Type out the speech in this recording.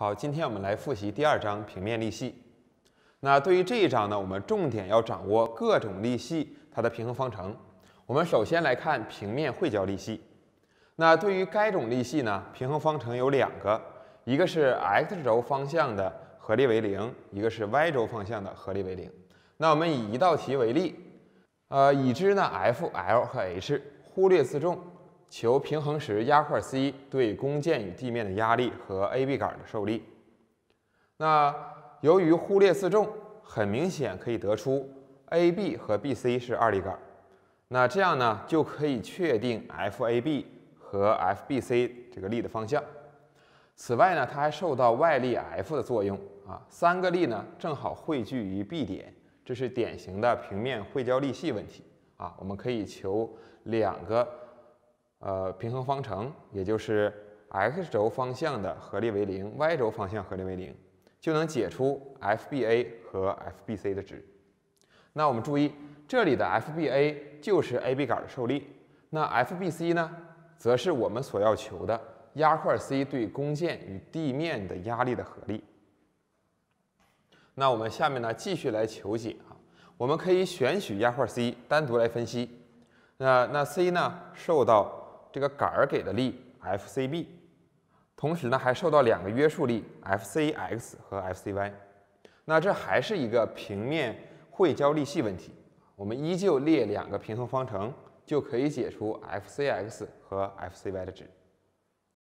好，今天我们来复习第二章平面力系。那对于这一章呢，我们重点要掌握各种力系它的平衡方程。我们首先来看平面汇交力系。那对于该种力系呢，平衡方程有两个，一个是 x 轴方向的合力为零，一个是 y 轴方向的合力为零。那我们以一道题为例，呃，已知呢 F、L 和 h，忽略自重。求平衡时，压块 C 对弓箭与地面的压力和 AB 杆的受力。那由于忽略自重，很明显可以得出 AB 和 BC 是二力杆。那这样呢，就可以确定 FAB 和 FBC 这个力的方向。此外呢，它还受到外力 F 的作用啊。三个力呢，正好汇聚于 B 点，这是典型的平面汇交力系问题啊。我们可以求两个。呃，平衡方程，也就是 x 轴方向的合力为零，y 轴方向合力为零，就能解出 FBA 和 FBC 的值。那我们注意，这里的 FBA 就是 AB 杆的受力，那 FBC 呢，则是我们所要求的压块 C 对弓箭与地面的压力的合力。那我们下面呢，继续来求解啊。我们可以选取压块 C 单独来分析。那那 C 呢，受到。这个杆儿给的力 FCB，同时呢还受到两个约束力 Fcx 和 Fcy，那这还是一个平面汇交力系问题，我们依旧列两个平衡方程，就可以解出 Fcx 和 Fcy 的值。